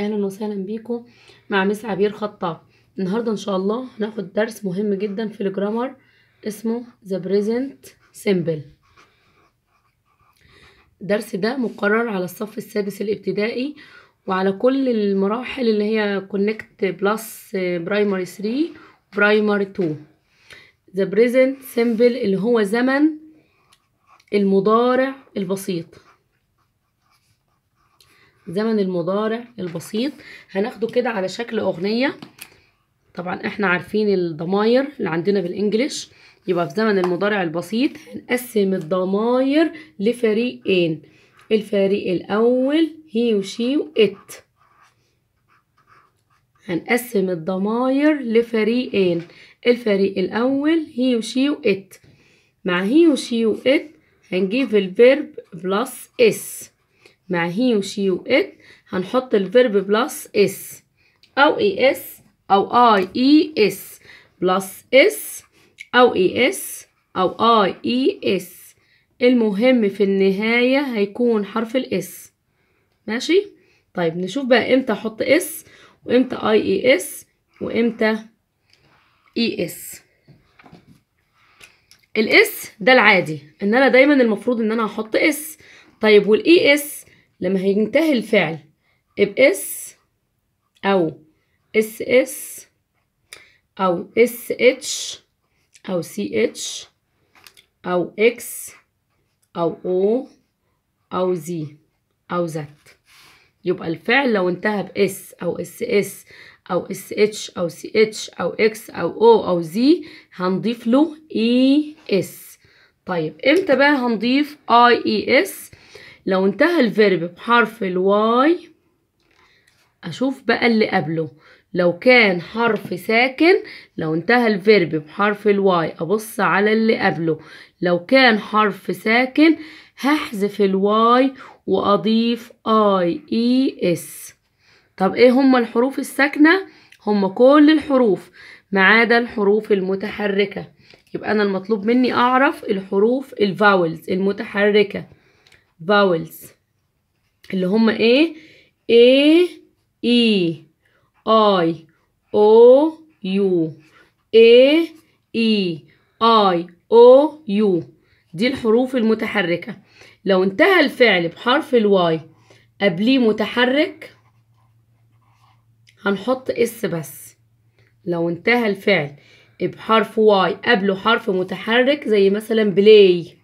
اهلا وسهلا بيكم مع مس عبير خطاب النهارده ان شاء الله هناخد درس مهم جدا في الجرامر اسمه ذا بريزنت سيمبل الدرس ده مقرر على الصف السادس الابتدائي وعلى كل المراحل اللي هي كونكت بلس برايمري 3 برايمري 2 ذا بريزنت سيمبل اللي هو زمن المضارع البسيط زمن المضارع البسيط هناخده كده على شكل أغنية طبعا احنا عارفين الضماير اللي عندنا بالانجلش يبقى في زمن المضارع البسيط هنقسم الضماير لفريقين الفريق الأول هي وشي وإت هنقسم الضماير لفريقين الفريق الأول هي وشي وإت مع هي وشي وإت هنجيب الفيرب بلس إس مع هي وشي وإت هنحط الفيرب بلس إس أو إي e إس أو أي إي إس بلس إس أو إي e إس أو أي إي إس المهم في النهاية هيكون حرف الإس ماشي؟ طيب نشوف بقى إمتى أحط إس وإمتى أي إي إس وإمتى إي إس الاس ده العادي ان انا دايما المفروض ان انا احط اس طيب والاي اس e لما هينتهي الفعل بإس أو إس إس أو إس إتش أو سي إتش أو إكس أو أو أو زي أو زت يبقى الفعل لو انتهى بإس أو إس إس أو إس إتش أو سي إتش أو إكس أو أو أو زي هنضيف له إي إس طيب امتى بقى هنضيف اي اي اس لو انتهى الفيرب بحرف الواي أشوف بقى اللي قبله لو كان حرف ساكن لو انتهى الفيرب بحرف الواي أبص على اللي قبله لو كان حرف ساكن هحذف الواي وأضيف آي إي إس طب إيه هما الحروف الساكنة؟ هما كل الحروف ما عدا الحروف المتحركة يبقى أنا المطلوب مني أعرف الحروف الفاولز المتحركة vowels اللي هم ايه A E I O U A E I O U دي الحروف المتحركة لو انتهى الفعل بحرف الواي قبليه متحرك هنحط اس بس لو انتهى الفعل بحرف واي قبله حرف متحرك زي مثلا بلاي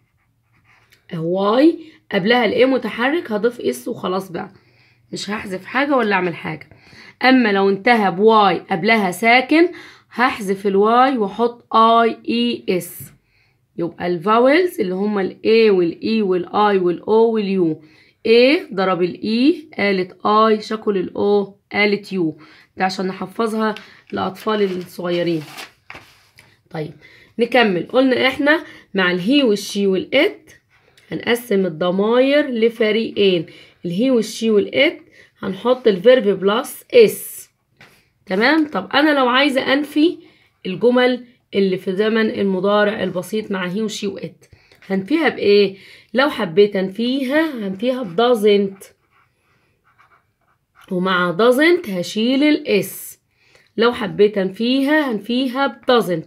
واي قبلها الايه متحرك هضيف اس وخلاص بقى مش هحذف حاجة ولا اعمل حاجة اما لو انتهى بواي قبلها ساكن هحذف الواي واحط اي اي اس يبقى الفاولز اللي هما الاي والاي e والاي والاو واليو اي ضرب الإي قالت e، اي شكل الأو قالت يو ده عشان نحفظها لأطفال الصغيرين طيب نكمل قلنا إحنا مع الهي والشي والإت هنقسم الضماير لفريقين الهي والشي والات هنحط الفيرب بلس اس تمام طب انا لو عايزه انفي الجمل اللي في زمن المضارع البسيط مع هي وشي وات هنفيها بايه لو حبيت انفيها هنفيها بدازنت ومع doesn't هشيل الاس لو حبيت انفيها هنفيها بدازنت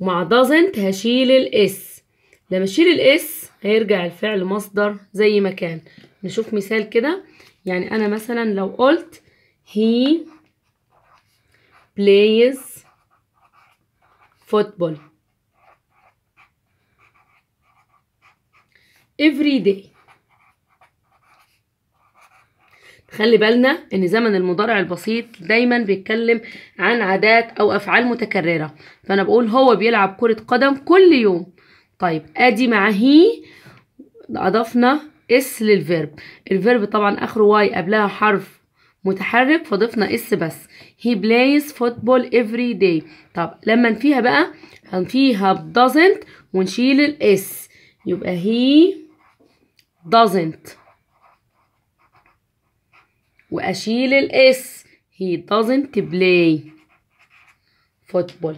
ومع doesn't هشيل الاس لما اشيل الاس هيرجع الفعل مصدر زي ما كان نشوف مثال كده يعني انا مثلا لو قلت he plays football every day خلي بالنا ان زمن المضارع البسيط دايما بيتكلم عن عادات او افعال متكرره فانا بقول هو بيلعب كره قدم كل يوم طيب ادي مع هي اضفنا اس للفيرب الفيرب طبعا اخره واي قبلها حرف متحرك فضفنا اس بس he plays football every day طب لما نفيها بقى هنفيها doesn't ونشيل الاس يبقى هي doesn't واشيل الاس هي doesn't play football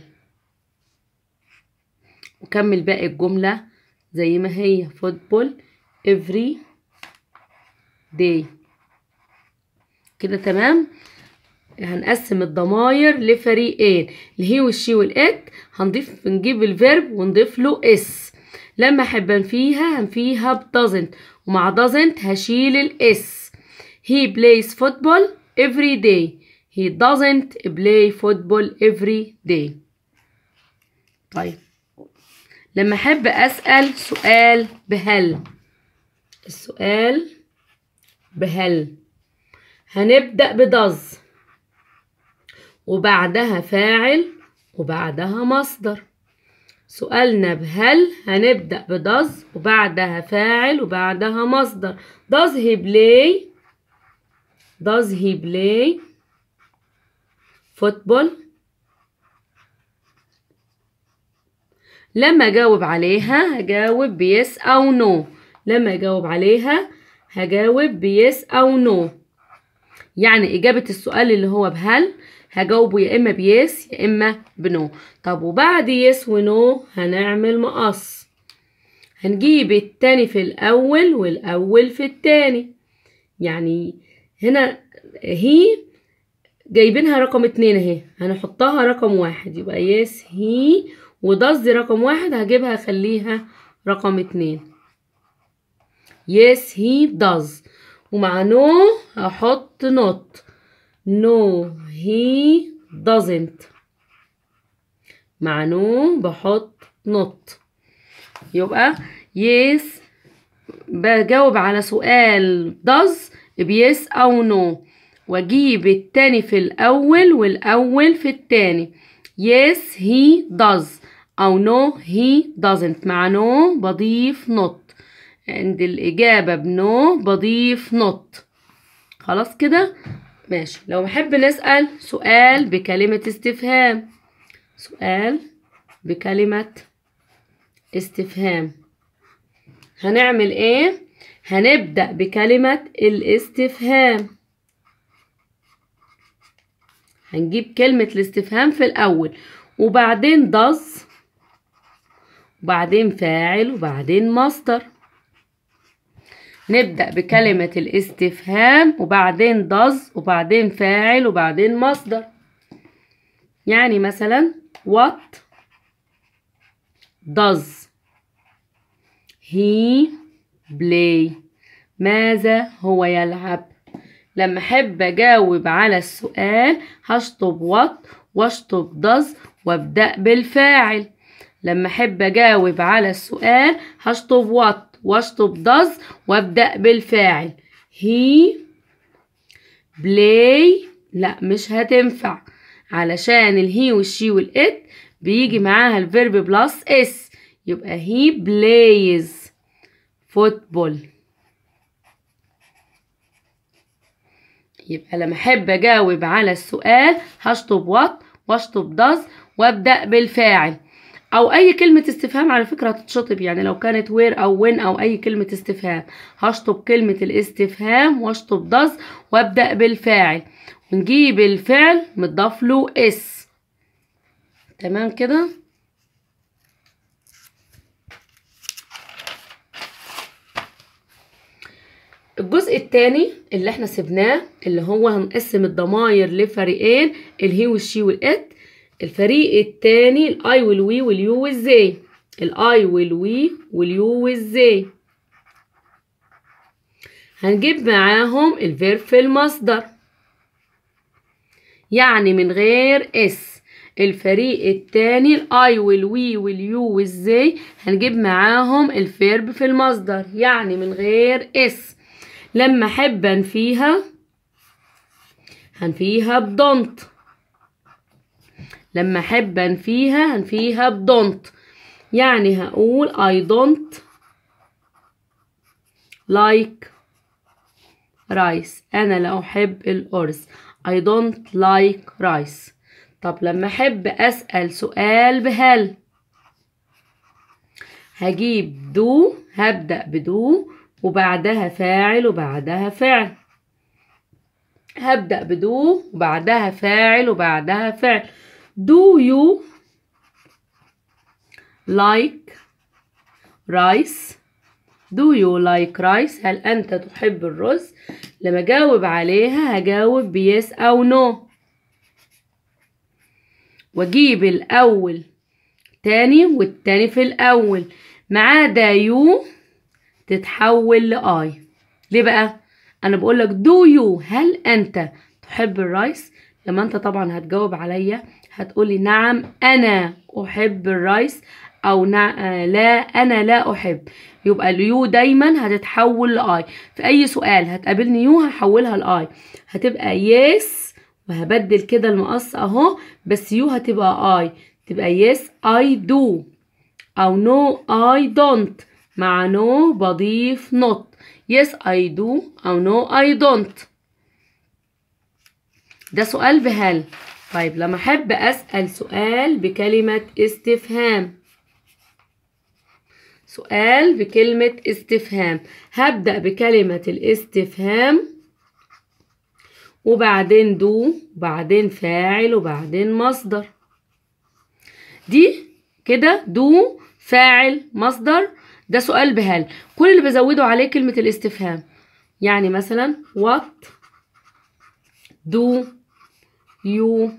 وكمل باقي الجملة زي ما هي فوتبول every day كده تمام هنقسم الضماير لفريقين الهي والشي والات هنضيف نجيب الفيرب ونضيف له اس لما احب انفيها هنفيها بدازنت ومع دازنت هشيل الاس he plays football every day he doesn't play football every day طيب لما احب اسال سؤال بهل السؤال بهل هنبدا بدز وبعدها فاعل وبعدها مصدر سؤالنا بهل هنبدأ بدز وبعدها فاعل وبعدها مصدر does he play does he play football لما أجاوب عليها هجاوب بيس أو نو لما أجاوب عليها هجاوب بيس أو نو يعني إجابة السؤال اللي هو بهل هجاوبه يا إما بيس يا إما بنو طب وبعد يس ونو هنعمل مقص هنجيب التاني في الأول والأول في التاني يعني هنا هي جايبينها رقم اتنين اهي هنحطها رقم واحد يبقى يس هي دي رقم واحد هجيبها اخليها رقم اتنين yes he does ومع no هحط not no he doesn't مع no بحط not يبقى yes بجاوب على سؤال does بيس أو نو واجيب التاني في الأول والأول في التاني yes he does أو no he doesn't مع no بضيف not عند الإجابة بنو بضيف not خلاص كده ماشي لو بحب نسأل سؤال بكلمة استفهام سؤال بكلمة استفهام هنعمل ايه؟ هنبدأ بكلمة الاستفهام هنجيب كلمة الاستفهام في الأول وبعدين does وبعدين فاعل وبعدين مصدر نبدأ بكلمة الاستفهام وبعدين does وبعدين فاعل وبعدين مصدر يعني مثلا what does he play ماذا هو يلعب لما أحب أجاوب على السؤال هشطب what واشطب does وابدأ بالفاعل لما أحب أجاوب على السؤال هشطب وات واشطب داز وأبدأ بالفاعل هي بلاي لا مش هتنفع علشان الهي والشي والإت بيجي معاها الفيرب بلس اس يبقى هي بلايز فوتبول يبقى لما احب اجاوب على السؤال هشطب وات واشطب داز وابدا بالفاعل او اي كلمه استفهام على فكره هتتشطب يعني لو كانت وير او وين او اي كلمه استفهام هشطب كلمه الاستفهام واشطب does وابدا بالفاعل ونجيب الفعل متضاف له اس تمام كده الجزء الثاني اللي احنا سبناه اللي هو هنقسم الضماير لفريقين الهي والشي والات الفريق التاني الاي والوي واليو والزي الاي والوي واليو والزي هنجيب معاهم الفيرب في المصدر يعني من غير اس الفريق التاني الاي والوي واليو والزي هنجيب معاهم الفيرب في المصدر يعني من غير اس لما احب انفيها هنفيها بدونت لما احب انفيها هنفيها بدونت يعني هقول I don't like rice انا لا احب الارز I don't like rice طب لما احب اسال سؤال بهل هجيب دو هبدأ بدو وبعدها فاعل وبعدها فعل هبدأ بدو وبعدها فاعل وبعدها فعل Do you like rice? Do you like rice? هل أنت تحب الرز؟ لما أجاوب عليها هجاوب بيس أو نو no. وأجيب الأول تاني والتاني في الأول مع دا يو تتحول لآي ليه بقى؟ أنا بقولك دو يو هل أنت تحب الرايس؟ لما انت طبعا هتجاوب عليا هتقولي نعم انا احب الرايس او نع... لا انا لا احب يبقى اليو دايما هتتحول لاي في اي سؤال هتقابلني يو هحولها لاي هتبقى يس وهبدل كده المقص اهو بس يو هتبقى اي تبقى يس اي دو او نو اي دونت مع نو بضيف نوت يس اي دو او نو اي دونت ده سؤال بهل طيب لما أحب أسأل سؤال بكلمة استفهام سؤال بكلمة استفهام هبدأ بكلمة الاستفهام وبعدين دو وبعدين فاعل وبعدين مصدر دي كده دو فاعل مصدر ده سؤال بهل كل اللي بزوده عليه كلمة الاستفهام يعني مثلا وات دو you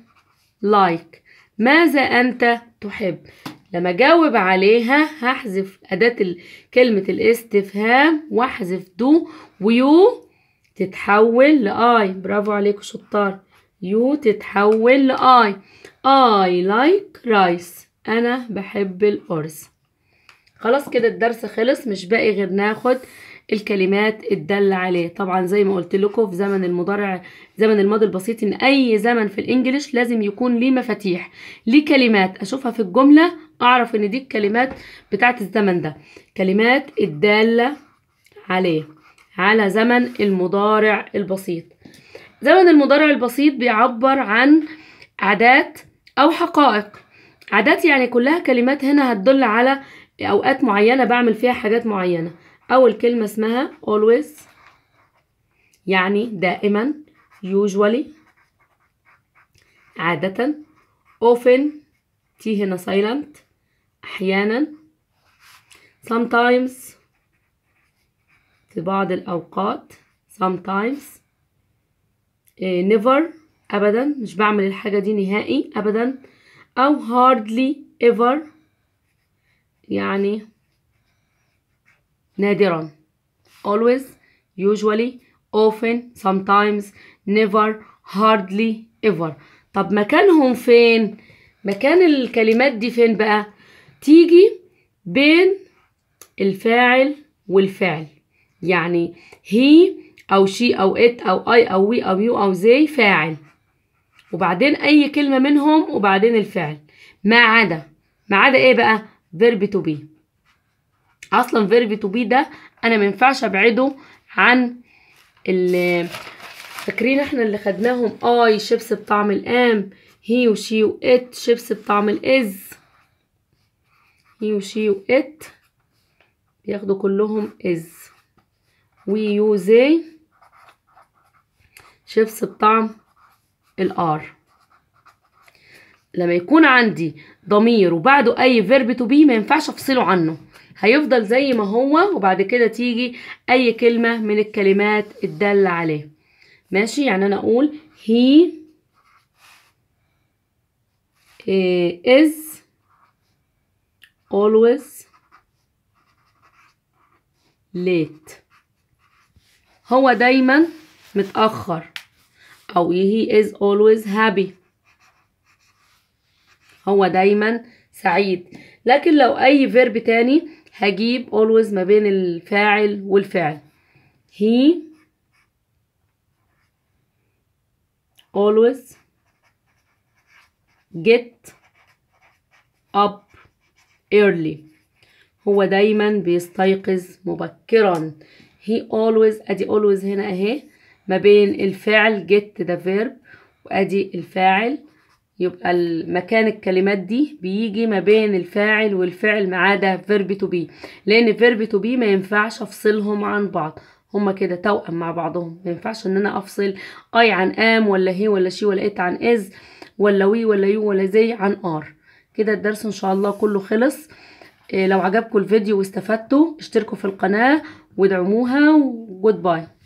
like ماذا أنت تحب لما أجاوب عليها هحذف أداة كلمة الاستفهام وأحذف دو ويو تتحول لآي برافو عليكم شطار يو تتحول لآي آي لايك رايس أنا بحب الأرز خلاص كده الدرس خلص مش باقي غير ناخد الكلمات الدالة عليه طبعا زي ما قلت لكم في زمن المضارع زمن الماضي البسيط ان اي زمن في الانجليش لازم يكون ليه مفاتيح ليه كلمات اشوفها في الجملة اعرف ان دي الكلمات بتاعه الزمن ده كلمات الدالة عليه على زمن المضارع البسيط زمن المضارع البسيط بيعبر عن عادات او حقائق عادات يعني كلها كلمات هنا هتدل على اوقات معينه بعمل فيها حاجات معينه أول كلمة اسمها always يعني دائما usually عادة often تي هنا silent أحيانا sometimes في بعض الأوقات sometimes إيه، never أبدا مش بعمل الحاجة دي نهائي أبدا أو hardly ever يعني نادرا always usually often sometimes never hardly ever طب مكانهم فين مكان الكلمات دي فين بقى تيجي بين الفاعل والفعل يعني هي أو شي أو إت أو أي أو وي أو يو أو زي فاعل وبعدين أي كلمة منهم وبعدين الفعل ما عدا ما عدا إيه بقى فيرب تو بي اصلا فيرب تو بي ده انا ما ينفعش ابعده عن ال فاكرين احنا اللي خدناهم اي شيبس بطعم الام هي وشي وات شيبس بطعم الاز هي وشي وات بياخدوا كلهم از وي يو زي شيبس بطعم الار لما يكون عندي ضمير وبعده اي فيرب تو بي ما ينفعش افصله عنه هيفضل زي ما هو وبعد كده تيجي اي كلمه من الكلمات الداله عليه ماشي يعني انا اقول he is always late هو دايما متأخر أو he is always happy هو دايما سعيد لكن لو أي فيرب تاني هجيب always ما بين الفاعل والفعل he always get up early هو دايما بيستيقظ مبكرا he always ادي always هنا اهي ما بين الفعل get ده verb وادي الفاعل يبقى مكان الكلمات دي بيجي ما بين الفاعل والفعل ما عدا فيرب تو بي لان فيرب تو بي ما ينفعش افصلهم عن بعض هما كده توأم مع بعضهم ما ينفعش ان انا افصل اي عن ام ولا هي ولا شي ولا ات عن از ولا وي ولا يو ولا زي عن ار كده الدرس ان شاء الله كله خلص إيه لو عجبكم الفيديو واستفدتوا اشتركوا في القناه وادعموها وجود باي